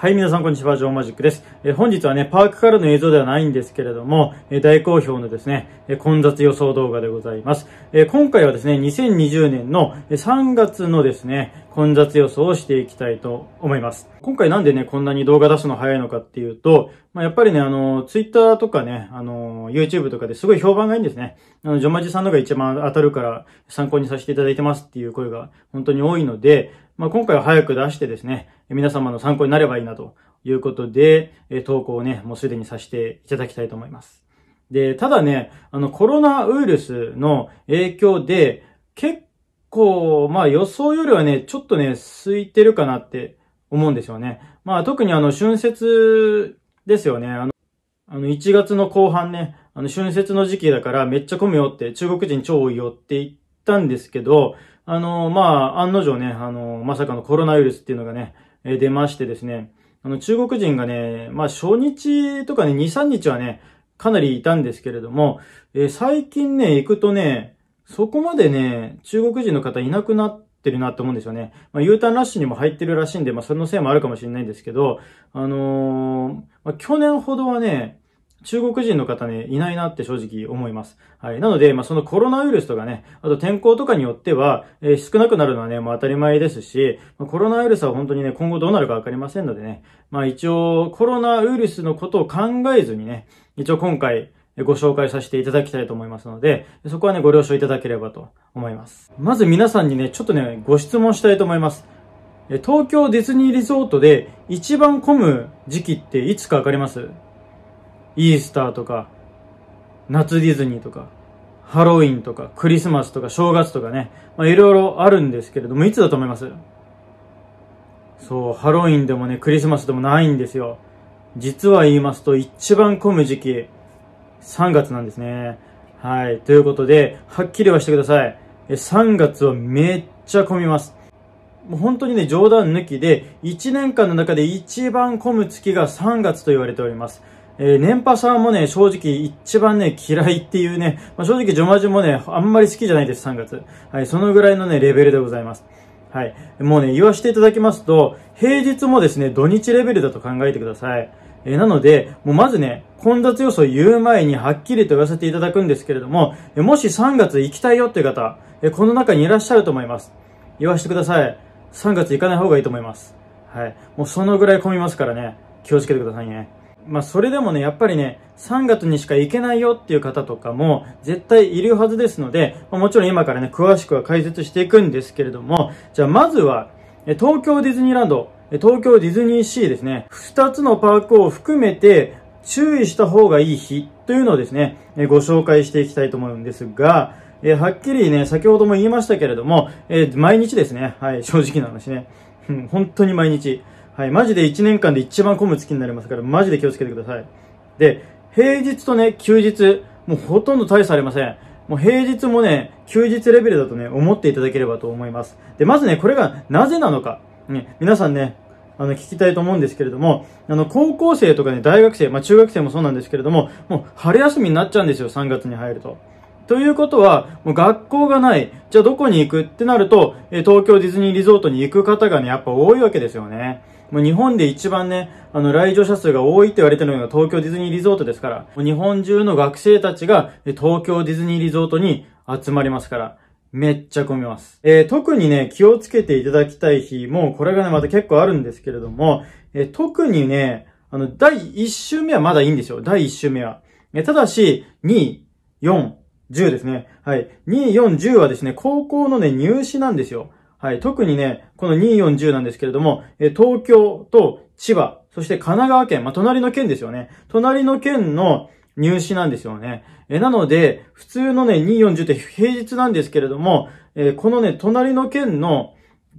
はい、皆さん、こんにちは。ジョーマジックです。え本日はね、パークからの映像ではないんですけれども、え大好評のですね、え混雑予想動画でございます。え今回はですね、2020年の3月のですね、混雑予想をしていきたいと思います。今回なんでね、こんなに動画出すの早いのかっていうと、まあ、やっぱりね、あの、Twitter とかね、あの、YouTube とかですごい評判がいいんですね。あの、ジョマジさんのが一番当たるから参考にさせていただいてますっていう声が本当に多いので、まあ、今回は早く出してですね、皆様の参考になればいいなということで、え投稿をね、もうすでにさせていただきたいと思います。で、ただね、あの、コロナウイルスの影響で、結構、まあ予想よりはね、ちょっとね、空いてるかなって思うんですよね。まあ特にあの、春節ですよね。あの、あの1月の後半ね、あの、春節の時期だからめっちゃ混むよって、中国人超多いよって言ったんですけど、あの、まあ、案の定ね、あの、まさかのコロナウイルスっていうのがね、え出ましてですね、あの、中国人がね、まあ、初日とかね、2、3日はね、かなりいたんですけれども、え最近ね、行くとね、そこまでね、中国人の方いなくなってるなと思うんですよね。まあ、U ターンラッシュにも入ってるらしいんで、まあ、そのせいもあるかもしれないんですけど、あのー、まあ、去年ほどはね、中国人の方ね、いないなって正直思います。はい。なので、まあ、そのコロナウイルスとかね、あと天候とかによっては、えー、少なくなるのはね、も、う、当たり前ですし、まあ、コロナウイルスは本当にね、今後どうなるかわかりませんのでね、まあ、一応、コロナウイルスのことを考えずにね、一応今回、ご紹介させていただきたいと思いますので、そこはね、ご了承いただければと思います。まず皆さんにね、ちょっとね、ご質問したいと思います。東京ディズニーリゾートで一番混む時期っていつかわかりますイースターとか、夏ディズニーとか、ハロウィンとか、クリスマスとか、正月とかね、まあ、いろいろあるんですけれども、いつだと思いますそう、ハロウィンでもね、クリスマスでもないんですよ。実は言いますと、一番混む時期、3月なんですね。はい。ということで、はっきりはしてください。3月はめっちゃ混みます。もう本当にね、冗談抜きで、1年間の中で一番混む月が3月と言われております。えー、年派さんもね、正直一番ね、嫌いっていうね、まあ、正直ジョマジもね、あんまり好きじゃないです、3月。はい、そのぐらいのね、レベルでございます。はい。もうね、言わせていただきますと、平日もですね、土日レベルだと考えてください。えー、なので、もうまずね、混雑予想言う前にはっきりと言わせていただくんですけれども、えもし3月行きたいよっていう方、えー、この中にいらっしゃると思います。言わせてください。3月行かない方がいいと思います。はい。もうそのぐらい混みますからね、気をつけてくださいね。まあ、それでもね、やっぱりね、3月にしか行けないよっていう方とかも絶対いるはずですので、まあ、もちろん今からね、詳しくは解説していくんですけれども、じゃあまずは、東京ディズニーランド、東京ディズニーシーですね、2つのパークを含めて注意した方がいい日というのをですね、ご紹介していきたいと思うんですが、えはっきりね、先ほども言いましたけれども、え毎日ですね、はい、正直な話ね、本当に毎日。はい、マジで1年間で一番混む月になりますから、マジで気をつけてください。で、平日とね、休日、もうほとんど大差ありません。もう平日もね、休日レベルだとね、思っていただければと思います。で、まずね、これがなぜなのか、ね、皆さんね、あの、聞きたいと思うんですけれども、あの、高校生とかね、大学生、まあ、中学生もそうなんですけれども、もう春休みになっちゃうんですよ、3月に入ると。ということは、もう学校がない。じゃあどこに行くってなると、え東京ディズニーリゾートに行く方がね、やっぱ多いわけですよね。もう日本で一番ね、あの、来場者数が多いって言われてるのが東京ディズニーリゾートですから、日本中の学生たちが東京ディズニーリゾートに集まりますから、めっちゃ混みます。えー、特にね、気をつけていただきたい日も、これがね、また結構あるんですけれども、えー、特にね、あの、第1週目はまだいいんですよ。第1週目は。えー、ただし、2、4、10ですね。はい。2、4、10はですね、高校のね、入試なんですよ。はい。特にね、この240なんですけれども、え東京と千葉、そして神奈川県、まあ、隣の県ですよね。隣の県の入試なんですよね。えなので、普通のね、240って平日なんですけれども、えこのね、隣の県の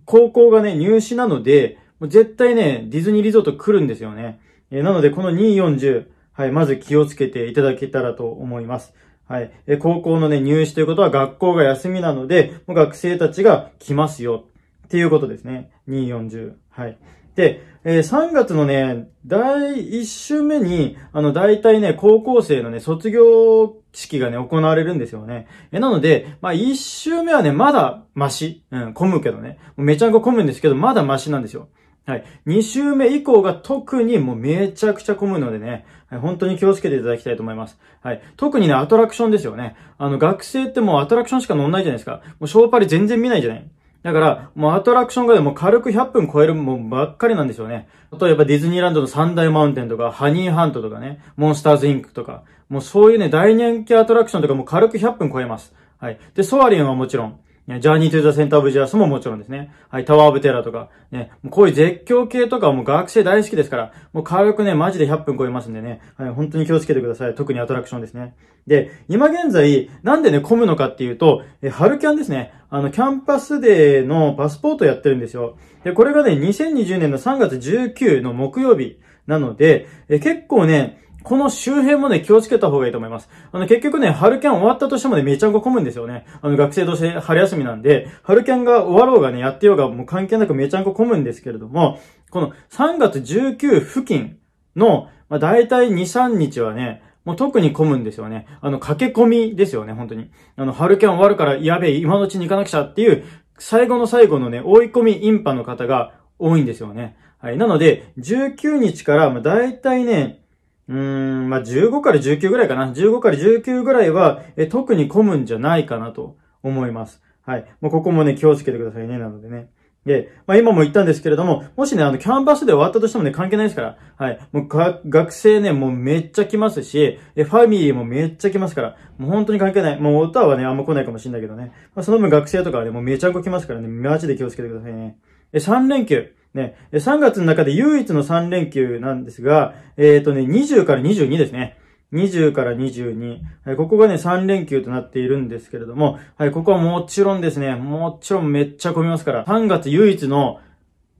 高校がね、入試なので、もう絶対ね、ディズニーリゾート来るんですよね。えなので、この240、はい、まず気をつけていただけたらと思います。はい。え、高校のね、入試ということは学校が休みなので、もう学生たちが来ますよ。っていうことですね。240。はい。で、えー、3月のね、第1週目に、あの、大体ね、高校生のね、卒業式がね、行われるんですよね。え、なので、まあ、1週目はね、まだ、マシ。うん、混むけどね。めちゃくちゃ混むんですけど、まだマシなんですよ。はい。2週目以降が特にもうめちゃくちゃ混むのでね、本当に気をつけていただきたいと思います。はい。特にね、アトラクションですよね。あの、学生ってもうアトラクションしか乗んないじゃないですか。もうショーパリ全然見ないじゃない。だから、もうアトラクションがでも軽く100分超えるもんばっかりなんですよね。例えばディズニーランドの三大マウンテンとか、ハニーハントとかね、モンスターズインクとか、もうそういうね、大人気アトラクションとかも軽く100分超えます。はい。で、ソアリンはもちろん、ジャーニー・トゥ・ザ・センター・オブ・ジアスももちろんですね。はい、タワー・オブ・テラーとか、ね、もうこういう絶叫系とかはもう学生大好きですから、もう軽くね、マジで100分超えますんでね、はい、本当に気をつけてください。特にアトラクションですね。で、今現在、なんでね、混むのかっていうと、え、春キャンですね。あの、キャンパスデーのパスポートやってるんですよ。で、これがね、2020年の3月19の木曜日なので、え、結構ね、この周辺もね、気をつけた方がいいと思います。あの、結局ね、春キャン終わったとしてもね、めちゃんこ混むんですよね。あの、学生として春休みなんで、春キャンが終わろうがね、やってようがもう関係なくめちゃんこ混むんですけれども、この3月19付近の、まあ、大体2、3日はね、もう特に混むんですよね。あの、駆け込みですよね、本当に。あの、春キャン終わるから、やべえ、今のうちに行かなくちゃっていう、最後の最後のね、追い込みインパの方が多いんですよね。はい。なので、19日から、まあ、大体ね、うん、まあ、15から19ぐらいかな。15から19ぐらいは、え特に混むんじゃないかなと思います。はい。もうここもね、気をつけてくださいね、なのでね。で、まあ、今も言ったんですけれども、もしね、あの、キャンバスで終わったとしてもね、関係ないですから。はい。もう、学生ね、もうめっちゃ来ますし、え、ファミリーもめっちゃ来ますから。もう本当に関係ない。もう、歌はね、あんま来ないかもしれないけどね。まあ、その分学生とかはね、もうめちゃくちゃ来ますからね、マジで気をつけてくださいね。え、3連休。ね、3月の中で唯一の3連休なんですが、えっ、ー、とね、20から22ですね。20から22。はい、ここがね、3連休となっているんですけれども、はい、ここはもちろんですね、もちろんめっちゃ混みますから、3月唯一の、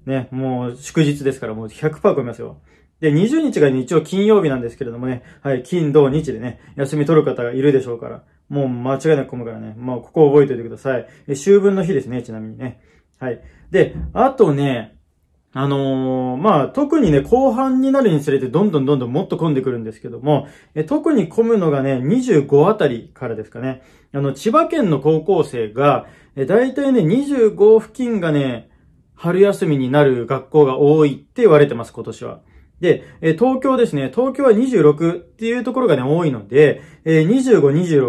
ね、もう祝日ですから、もう100%混みますよ。で、20日が一応金曜日なんですけれどもね、はい、金、土、日でね、休み取る方がいるでしょうから、もう間違いなく混むからね、まあ、ここ覚えておいてください。秋分の日ですね、ちなみにね。はい。で、あとね、あのー、まあ、特にね、後半になるにつれてどんどんどんどんもっと混んでくるんですけども、え特に混むのがね、25あたりからですかね。あの、千葉県の高校生が、え大体ね、25付近がね、春休みになる学校が多いって言われてます、今年は。で、え東京ですね。東京は26っていうところがね、多いので、え25、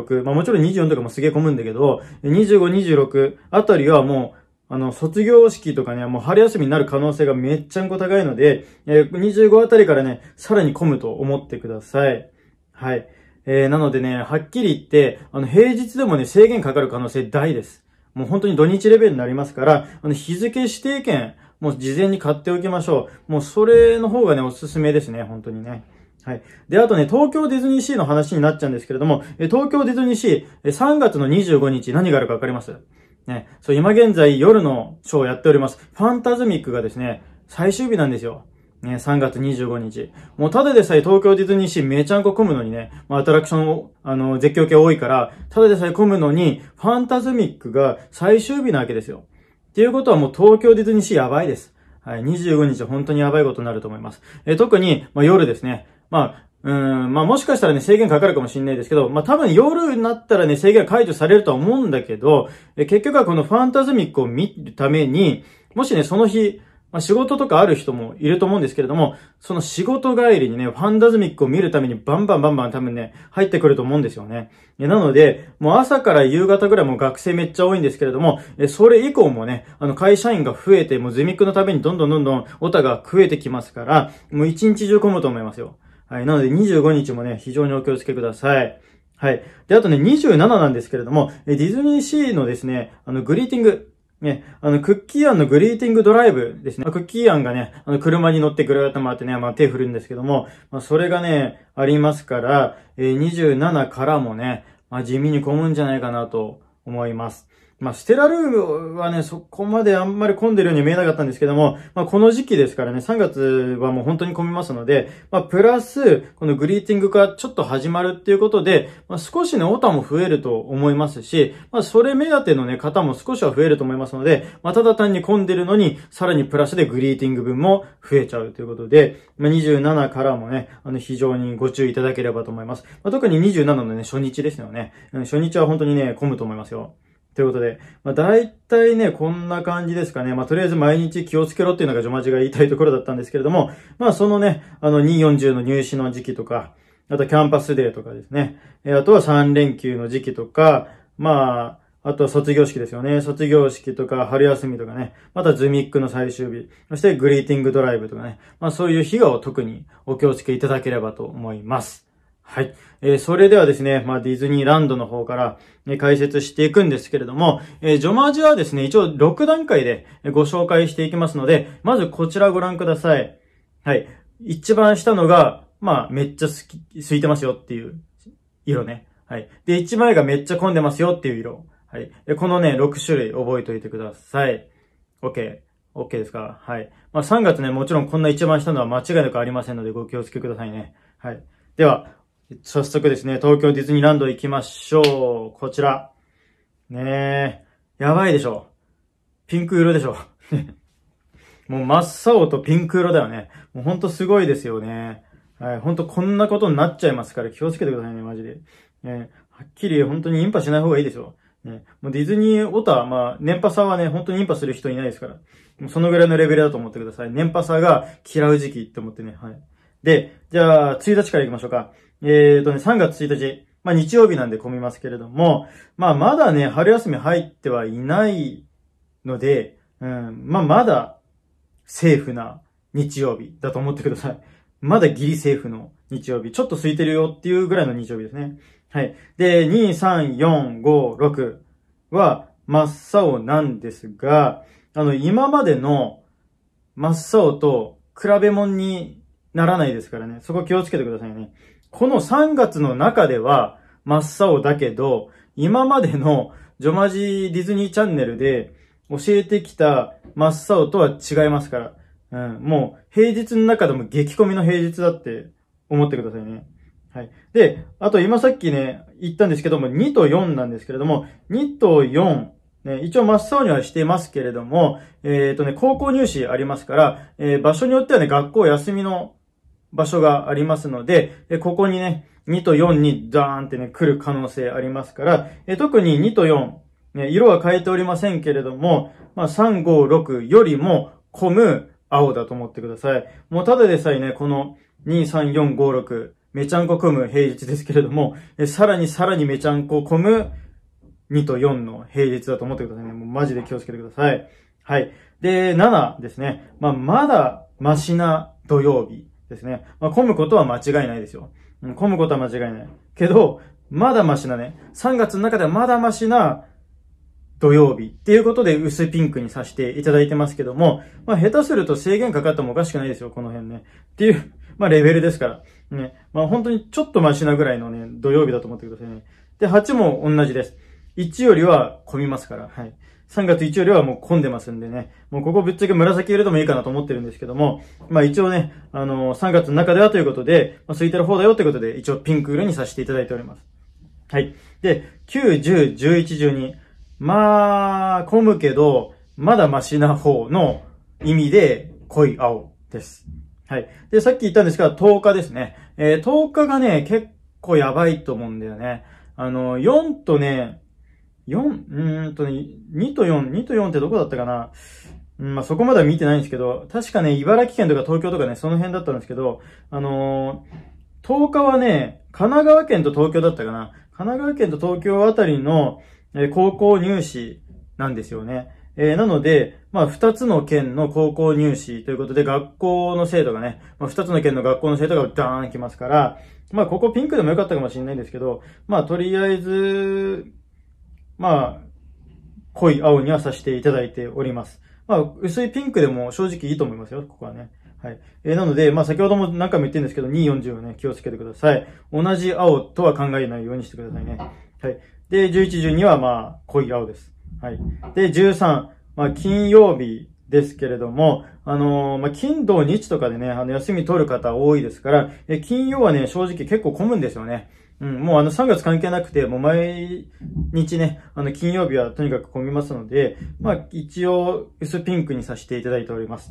26、まあもちろん24とかもすげえ混むんだけど、25、26あたりはもう、あの、卒業式とかね、もう春休みになる可能性がめっちゃんこ高いので、え25あたりからね、さらに混むと思ってください。はい。えー、なのでね、はっきり言って、あの、平日でもね、制限かかる可能性大です。もう本当に土日レベルになりますから、あの、日付指定券、もう事前に買っておきましょう。もうそれの方がね、おすすめですね、本当にね。はい。で、あとね、東京ディズニーシーの話になっちゃうんですけれども、え東京ディズニーシー、3月の25日何があるかわかりますね、そう、今現在夜のショーをやっております。ファンタズミックがですね、最終日なんですよ。ね、3月25日。もうただでさえ東京ディズニーシーめちゃんこ混むのにね、まあ、アトラクションを、あの、絶叫系多いから、ただでさえ混むのに、ファンタズミックが最終日なわけですよ。っていうことはもう東京ディズニーシーやばいです。はい、25日本当にやばいことになると思います。え特に、まあ、夜ですね。まあ、うん、まあもしかしたらね、制限かかるかもしれないですけど、まあ多分夜になったらね、制限解除されるとは思うんだけど、結局はこのファンタズミックを見るために、もしね、その日、まあ、仕事とかある人もいると思うんですけれども、その仕事帰りにね、ファンタズミックを見るためにバンバンバンバン多分ね、入ってくると思うんですよね。なので、もう朝から夕方ぐらいもう学生めっちゃ多いんですけれども、それ以降もね、あの会社員が増えて、もうゼミックのためにどんどんどんどんオタが増えてきますから、もう一日中混むと思いますよ。はい。なので25日もね、非常にお気をつけください。はい。で、あとね、27なんですけれども、ディズニーシーのですね、あの、グリーティング。ね、あの、クッキーアンのグリーティングドライブですね。クッキーアンがね、あの、車に乗ってぐるっと回ってね、まあ、手振るんですけども、まあ、それがね、ありますから、えー、27からもね、まあ、地味に混むんじゃないかなと思います。まあ、ステラルームはね、そこまであんまり混んでるように見えなかったんですけども、まあ、この時期ですからね、3月はもう本当に混みますので、まあ、プラス、このグリーティングがちょっと始まるっていうことで、まあ、少しね、オタも増えると思いますし、まあ、それ目当てのね、方も少しは増えると思いますので、まあ、ただ単に混んでるのに、さらにプラスでグリーティング分も増えちゃうということで、まあ、27からもね、あの、非常にご注意いただければと思います。まあ、特に27のね、初日ですよね。初日は本当にね、混むと思いますよ。ということで、まあ、大体ね、こんな感じですかね。まあ、とりあえず毎日気をつけろっていうのがジョマジが言いたいところだったんですけれども、まあ、そのね、あの、240の入試の時期とか、あとキャンパスデーとかですね。えあとは3連休の時期とか、まあ、あとは卒業式ですよね。卒業式とか、春休みとかね。またズミックの最終日。そしてグリーティングドライブとかね。まあそういう日が特にお気をつけいただければと思います。はい。えー、それではですね、まあ、ディズニーランドの方から、ね、解説していくんですけれども、えー、ジョマージュはですね、一応6段階でご紹介していきますので、まずこちらご覧ください。はい。一番下のが、まあ、めっちゃすき、空いてますよっていう色ね。はい。で、一枚がめっちゃ混んでますよっていう色。はい。で、このね、6種類覚えておいてください。OK。OK ですかはい。まあ、3月ね、もちろんこんな一番下のは間違いなくありませんので、ご気をつけくださいね。はい。では、早速ですね、東京ディズニーランド行きましょう。こちら。ねえ、やばいでしょ。ピンク色でしょ。もう真っ青とピンク色だよね。もうほんとすごいですよね。はい、ほんとこんなことになっちゃいますから気をつけてくださいね、マジで。ね、はっきり本当にインパしない方がいいでしょ。ね、もうディズニーオタは、まあ、年波差はね、本当にインパする人いないですから。もうそのぐらいのレベルだと思ってください。年波差が嫌う時期って思ってね、はい。で、じゃあ、1日から行きましょうか。えーとね、3月1日、まあ日曜日なんで混みますけれども、まあまだね、春休み入ってはいないので、うん、まあまだセーフな日曜日だと思ってください。まだギリセーフの日曜日。ちょっと空いてるよっていうぐらいの日曜日ですね。はい。で、2、3、4、5、6は真っ青なんですが、あの、今までの真っ青と比べ物にならないですからね。そこ気をつけてくださいね。この3月の中では真っ青だけど、今までのジョマジディズニーチャンネルで教えてきた真っ青とは違いますから。うん、もう平日の中でも激込みの平日だって思ってくださいね。はい。で、あと今さっきね、言ったんですけども、2と4なんですけれども、2と4、ね、一応真っ青にはしてますけれども、えっ、ー、とね、高校入試ありますから、えー、場所によってはね、学校休みの場所がありますので、ここにね、2と4にダーンってね、来る可能性ありますから、特に2と4、ね、色は変えておりませんけれども、まあ、3、5、6よりも混む青だと思ってください。もうただでさえね、この2、3、4、5、6、めちゃんこ混む平日ですけれども、さらにさらにめちゃんこ混む2と4の平日だと思ってくださいね。もうマジで気をつけてください。はい。で、7ですね。まあ、まだ、マシな土曜日ですね。まあ、混むことは間違いないですよ。うん、混むことは間違いない。けど、まだマシなね、3月の中ではまだマシな土曜日っていうことで薄ピンクにさせていただいてますけども、まあ下手すると制限かかってもおかしくないですよ、この辺ね。っていう、まあレベルですから。ね。まあ本当にちょっとマシなぐらいのね、土曜日だと思ってくださいね。で、8も同じです。1よりは混みますから、はい。3月1よりはもう混んでますんでね、もうここぶっちゃけ紫入れてもいいかなと思ってるんですけども、まあ一応ね、あのー、3月の中ではということで、まあ、空いてる方だよということで、一応ピンク色にさせていただいております。はい。で、9、10、11、12。まあ、混むけど、まだマシな方の意味で、濃い青です。はい。で、さっき言ったんですが、10日ですね。えー、10日がね、結構やばいと思うんだよね。あのー、4とね、4、うんと、ね、2と4、2と4ってどこだったかなうん、まあ、そこまでは見てないんですけど、確かね、茨城県とか東京とかね、その辺だったんですけど、あのー、10日はね、神奈川県と東京だったかな。神奈川県と東京あたりの、え高校入試なんですよね。えー、なので、まあ、二つの県の高校入試ということで、学校の生徒がね、まあ、二つの県の学校の生徒がダーン来ますから、まあ、ここピンクでもよかったかもしれないんですけど、まあ、とりあえず、まあ、濃い青にはさせていただいております。まあ、薄いピンクでも正直いいと思いますよ、ここはね。はい。えー、なので、まあ、先ほども何回も言ってるんですけど、240をね、気をつけてください。同じ青とは考えないようにしてくださいね。はい。で、11、12はまあ、濃い青です。はい。で、13、まあ、金曜日ですけれども、あのー、まあ、金、土、日とかでね、あの、休み取る方多いですから、え、金曜はね、正直結構混むんですよね。うん、もうあの3月関係なくて、もう毎日ね、あの金曜日はとにかく混みますので、まあ一応薄ピンクにさせていただいております。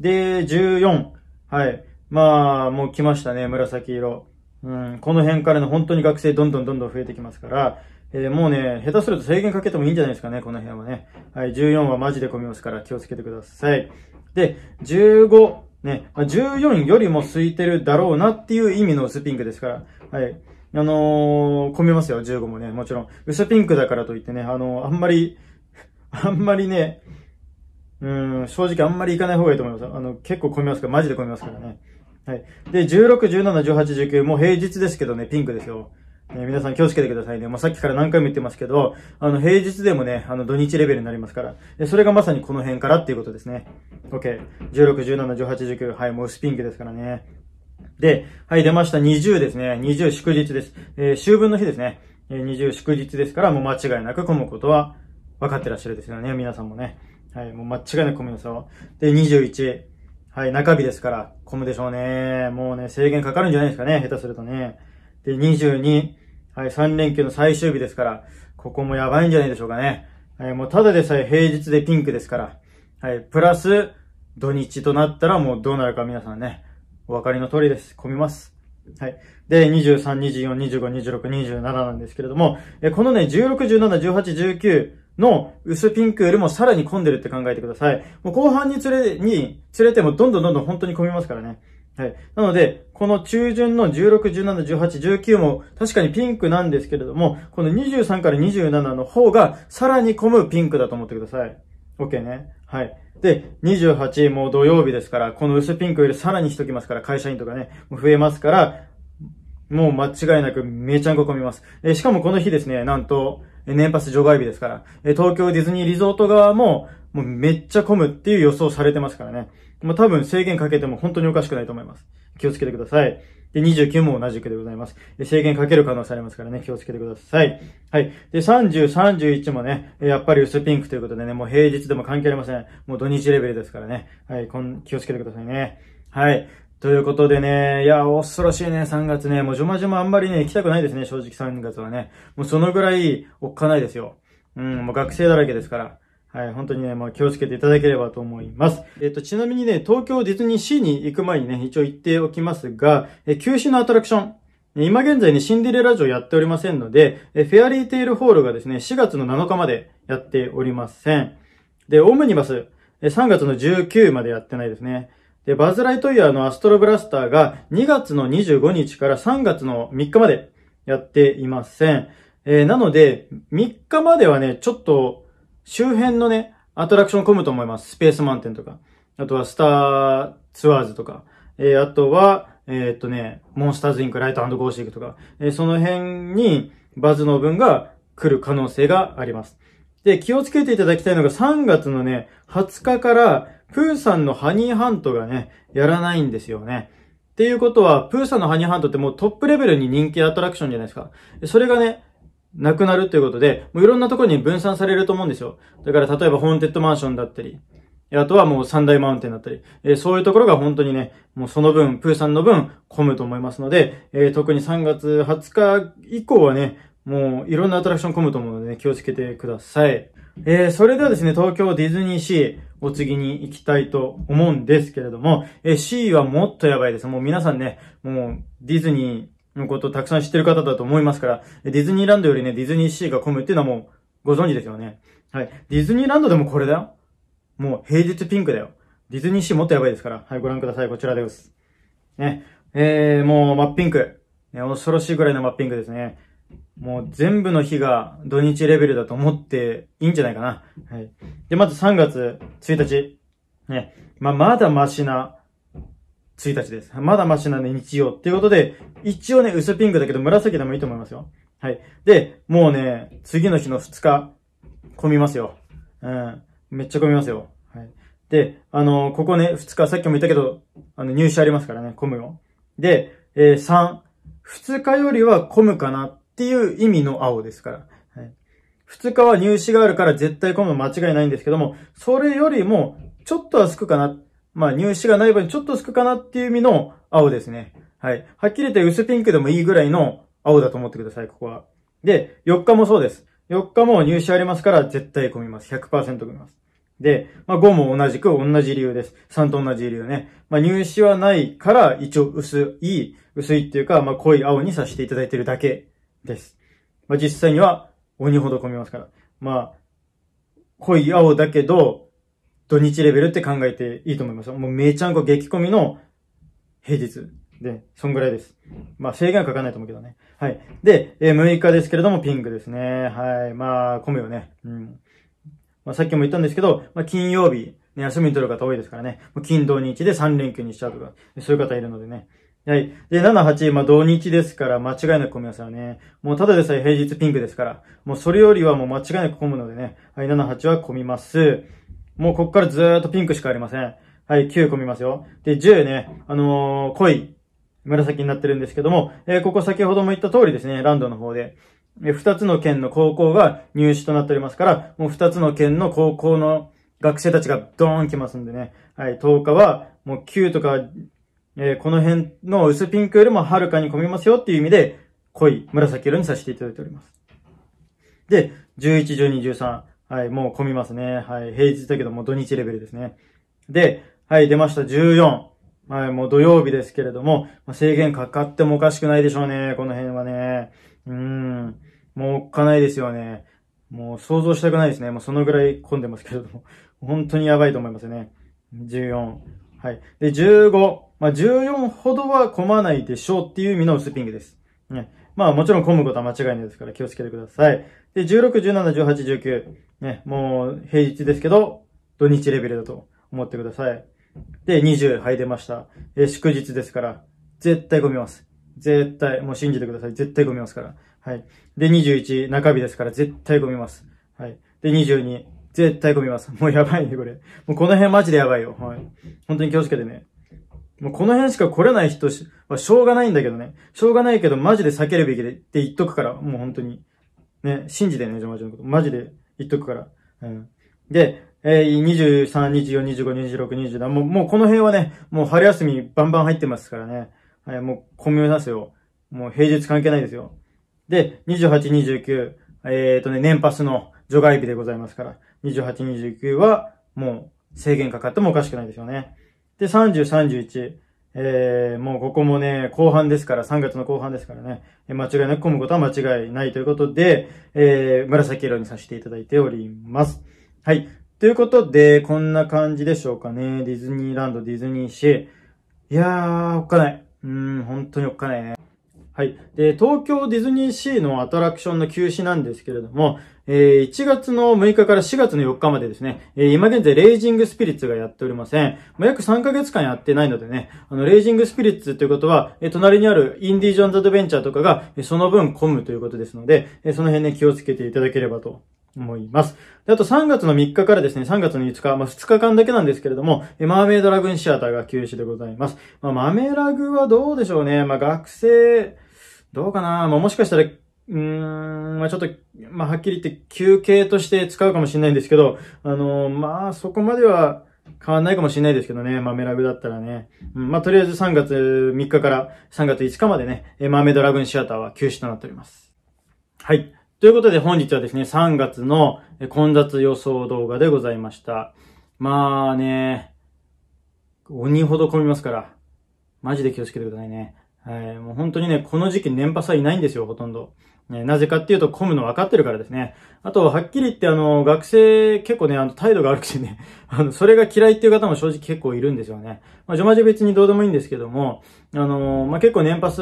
で、14。はい。まあ、もう来ましたね、紫色。うん、この辺からの本当に学生どんどんどんどん増えてきますから、えー、もうね、下手すると制限かけてもいいんじゃないですかね、この辺はね。はい、14はマジで混みますから気をつけてください。で、15、ね、14よりも空いてるだろうなっていう意味の薄ピンクですから、はい。あのー、込めますよ、15もね、もちろん。薄ピンクだからといってね、あのー、あんまり、あんまりね、うん、正直あんまりいかない方がいいと思います。あの、結構混みますから、マジで混みますからね。はい。で、16、17、18、19、もう平日ですけどね、ピンクですよ。ね、皆さん気をつけてくださいね。まあ、さっきから何回も言ってますけど、あの、平日でもね、あの、土日レベルになりますから。で、それがまさにこの辺からっていうことですね。OK。16、17、18、19。はい、もう薄ピンクですからね。で、はい、出ました。20ですね。20祝日です。えー、秋分の日ですね。えー、20祝日ですから、もう間違いなく混むことは分かってらっしゃるですよね。皆さんもね。はい、もう間違いなく混みますよ。で、21。はい、中日ですから、混むでしょうね。もうね、制限かかるんじゃないですかね。下手するとね。で、22。はい、3連休の最終日ですから、ここもやばいんじゃないでしょうかね。はい、もうただでさえ平日でピンクですから。はい、プラス、土日となったらもうどうなるか皆さんね。お分かりの通りです。混みます。はい。で、23、24、25、26、27なんですけれども、えこのね、16、17、18、19の薄ピンクよりもさらに混んでるって考えてください。もう後半につれ、に、連れてもどんどんどんどん本当に混みますからね。はい。なので、この中旬の16、17、18、19も確かにピンクなんですけれども、この23から27の方がさらに混むピンクだと思ってください。OK ね。はい。で、28、もう土曜日ですから、この薄ピンクよりさらにしときますから、会社員とかね、もう増えますから、もう間違いなくめちゃんこ混みます。えー、しかもこの日ですね、なんと、年パス除外日ですから、えー、東京ディズニーリゾート側も、もうめっちゃ混むっていう予想されてますからね。まあ、多分制限かけても本当におかしくないと思います。気をつけてください。で、29も同じくでございます。制限かける可能性ありますからね、気をつけてください。はい。で、30、31もね、やっぱり薄ピンクということでね、もう平日でも関係ありません。もう土日レベルですからね。はい、こん気をつけてくださいね。はい。ということでね、いや、恐ろしいね、3月ね。もう、ジョマジョマあんまりね、行きたくないですね、正直3月はね。もう、そのぐらい、おっかないですよ。うん、もう学生だらけですから。はい、本当にね、まあ気をつけていただければと思います。えっ、ー、と、ちなみにね、東京ディズニーシーに行く前にね、一応言っておきますが、えー、休止のアトラクション、今現在ね、シンデレラ城やっておりませんので、フェアリーテイルホールがですね、4月の7日までやっておりません。で、オムニバス、3月の19までやってないですね。で、バズ・ライトイヤーのアストロブラスターが2月の25日から3月の3日までやっていません。えー、なので、3日まではね、ちょっと周辺のね、アトラクション混むと思います。スペースマウンテンとか。あとはスターツアーズとか。えー、あとは、えー、っとね、モンスターズインクライトゴーシークとか。えー、その辺にバズの分が来る可能性があります。で、気をつけていただきたいのが3月のね、20日から、プーさんのハニーハントがね、やらないんですよね。っていうことは、プーさんのハニーハントってもうトップレベルに人気アトラクションじゃないですか。それがね、なくなるということで、もういろんなところに分散されると思うんですよ。だから例えばホーンテッドマンションだったり、あとはもう三大マウンテンだったり、えー、そういうところが本当にね、もうその分、プーさんの分、混むと思いますので、えー、特に3月20日以降はね、もういろんなアトラクション混むと思うので、ね、気をつけてください。えー、それではですね、東京ディズニーシーお次に行きたいと思うんですけれども、えシーはもっとやばいです。もう皆さんね、もうディズニー、のことをたくさん知ってる方だと思いますから、ディズニーランドよりね、ディズニーシーが混むっていうのはもうご存知ですよね。はい。ディズニーランドでもこれだよ。もう平日ピンクだよ。ディズニーシーもっとやばいですから。はい、ご覧ください。こちらです。ね。えー、もう真っピンク。ね、恐ろしいぐらいの真っピンクですね。もう全部の日が土日レベルだと思っていいんじゃないかな。はい。で、まず3月1日。ね。まあ、まだマシな1日です。まだマシなね、日曜。っていうことで、一応ね、薄ピンクだけど紫でもいいと思いますよ。はい。で、もうね、次の日の2日、混みますよ。うん。めっちゃ混みますよ。はい。で、あのー、ここね、2日、さっきも言ったけど、あの、入試ありますからね、混むよ。で、えー、3、2日よりは混むかなっていう意味の青ですから。はい。2日は入試があるから絶対混む間違いないんですけども、それよりも、ちょっとはすくかなまあ、入試がない場合ちょっとすくかなっていう意味の青ですね。はい。はっきり言って薄ピンクでもいいぐらいの青だと思ってください、ここは。で、4日もそうです。4日も入試ありますから絶対混みます。100%混みます。で、まあ、5も同じく同じ理由です。3と同じ理由ね。まあ、入試はないから一応薄い、薄いっていうか、まあ、濃い青にさせていただいてるだけです。まあ、実際には鬼ほど混みますから。まあ、濃い青だけど、土日レベルって考えていいと思います。もうめちゃんこ激込みの平日。で、そんぐらいです。まあ制限はかかんないと思うけどね。はい。で、えー、6日ですけれどもピンクですね。はい。まあ、米をね。うん。まあさっきも言ったんですけど、まあ金曜日、ね、休みに取る方多いですからね。金土日で3連休にしちゃうとか、そういう方いるのでね。はい。で、7、8、まあ、土日ですから、間違いなく混みますよね。もう、ただでさえ平日ピンクですから、もう、それよりはもう間違いなく混むのでね。はい、7、8は混みます。もうこっからずーっとピンクしかありません。はい、9個見ますよ。で、10ね、あのー、濃い紫になってるんですけども、えー、ここ先ほども言った通りですね、ランドの方で。え、二つの県の高校が入試となっておりますから、もう二つの県の高校の学生たちがドーン来ますんでね。はい、10日は、もう9とか、えー、この辺の薄ピンクよりもはるかに混みますよっていう意味で、濃い紫色にさせていただいております。で、11、12、13。はい、もう混みますね。はい、平日だけども土日レベルですね。で、はい、出ました、14。はい、もう土曜日ですけれども、制限かかってもおかしくないでしょうね、この辺はね。うん、もうおっかないですよね。もう想像したくないですね。もうそのぐらい混んでますけれども。本当にやばいと思いますね。14。はい。で、15。まあ、14ほどは混まないでしょうっていう意味の薄ピンクです。ね。まあ、もちろん混むことは間違いないですから気をつけてください。で、16、17、18、19。ね、もう平日ですけど、土日レベルだと思ってください。で、20、はい、出ました。え祝日ですから、絶対混みます。絶対、もう信じてください。絶対混みますから。はい。で、21、中日ですから、絶対混みます。はい。で、22、絶対混みます。もうやばいね、これ。もうこの辺マジでやばいよ。はい。本当に気をつけてね。もうこの辺しか来れない人はしょうがないんだけどね。しょうがないけど、マジで避けるべきでって言っとくから、もう本当に。ね、信じてね、ジョマジのこと。マジで言っとくから。うん。で、えー、23、24、25、26、27。もう、もうこの辺はね、もう春休みバンバン入ってますからね。はい、もう、混みを出すよ。もう平日関係ないですよ。で、28、29、えっ、ー、とね、年パスの除外日でございますから。28、29は、もう、制限かかってもおかしくないですよね。で、30、31。えー、もうここもね、後半ですから、3月の後半ですからね、間違いなく混むことは間違いないということで、えー、紫色にさせていただいております。はい。ということで、こんな感じでしょうかね。ディズニーランド、ディズニーシー。いやー、おっかない。うん、本当におっかないね。はい。で、東京ディズニーシーのアトラクションの休止なんですけれども、え1月の6日から4月の4日までですね、え今現在、レイジングスピリッツがやっておりません。ま約3ヶ月間やってないのでね、あの、レイジングスピリッツということは、え隣にあるインディージョンズ・アドベンチャーとかが、えその分混むということですので、えその辺ね、気をつけていただければと思います。で、あと3月の3日からですね、3月の5日、まあ、2日間だけなんですけれども、えマーメイドラグーンシアターが休止でございます。まあ、マメラグはどうでしょうね。まあ、学生、どうかなまあ、もしかしたらうーん、まあちょっと、まあはっきり言って休憩として使うかもしれないんですけど、あのー、まあそこまでは変わんないかもしれないですけどね、豆ラグだったらね。うん、まあとりあえず3月3日から3月5日までね、豆ドラグンシアターは休止となっております。はい。ということで本日はですね、3月の混雑予想動画でございました。まあね、鬼ほど混みますから、マジで気をつけてくださいね。はい、もう本当にね、この時期年パスはいないんですよ、ほとんど。ね、なぜかっていうと混むの分かってるからですね。あと、はっきり言ってあの、学生結構ね、あの、態度が悪くてね、あの、それが嫌いっていう方も正直結構いるんですよね。まあ、ジョマジ別にどうでもいいんですけども、あの、まあ、結構年パス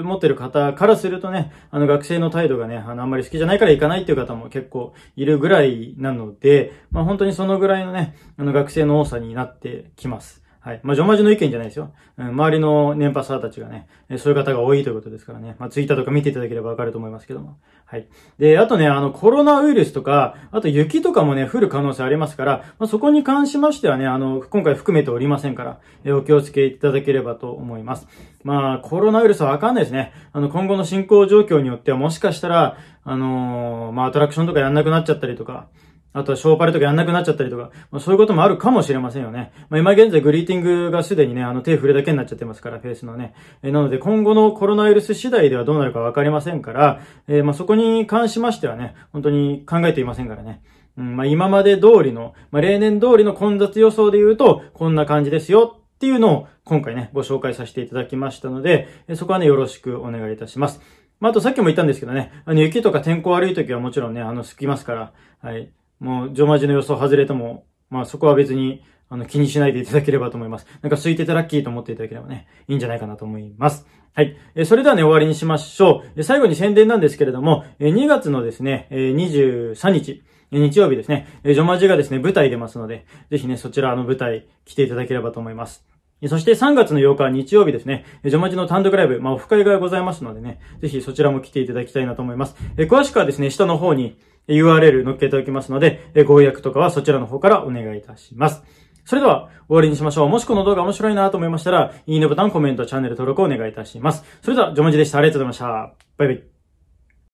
持ってる方からするとね、あの、学生の態度がね、あの、あんまり好きじゃないから行かないっていう方も結構いるぐらいなので、まあ、本当にそのぐらいのね、あの、学生の多さになってきます。はい。まあ、ジョマジの意見じゃないですよ。うん、周りの年パサーたちがね、そういう方が多いということですからね。まあ、ツイッターとか見ていただければわかると思いますけども。はい。で、あとね、あの、コロナウイルスとか、あと雪とかもね、降る可能性ありますから、まあ、そこに関しましてはね、あの、今回含めておりませんから、えお気をつけいただければと思います。まあ、コロナウイルスはわかんないですね。あの、今後の進行状況によっては、もしかしたら、あのー、まあ、アトラクションとかやんなくなっちゃったりとか、あとはショーパレとかやんなくなっちゃったりとか、まあ、そういうこともあるかもしれませんよね。まあ、今現在グリーティングがすでにね、あの手触れだけになっちゃってますから、フェイスのね。えー、なので今後のコロナウイルス次第ではどうなるかわかりませんから、えー、まあ、そこに関しましてはね、本当に考えていませんからね。うんまあ、今まで通りの、まあ、例年通りの混雑予想で言うと、こんな感じですよっていうのを今回ね、ご紹介させていただきましたので、そこはね、よろしくお願いいたします。まあ、あとさっきも言ったんですけどね、あの、雪とか天候悪い時はもちろんね、あの、すきますから、はい。もう、ジョマジの予想外れても、まあそこは別に、あの、気にしないでいただければと思います。なんか空いてたラッキーと思っていただければね、いいんじゃないかなと思います。はい。えそれではね、終わりにしましょう。え最後に宣伝なんですけれども、え2月のですね、え23日、日曜日ですね、えジョマジがですね、舞台出ますので、ぜひね、そちらの舞台来ていただければと思います。そして3月の8日日曜日ですね、ジョマジの単独ライブ、まあ、オフ会がございますのでね、ぜひそちらも来ていただきたいなと思います。え詳しくはですね、下の方に、URL 載っけておきますので、えご予約とかはそちらの方からお願いいたします。それでは終わりにしましょう。もしこの動画面白いなと思いましたら、いいねボタン、コメント、チャンネル登録をお願いいたします。それでは、ジョマジでした。ありがとうございました。バイバイ。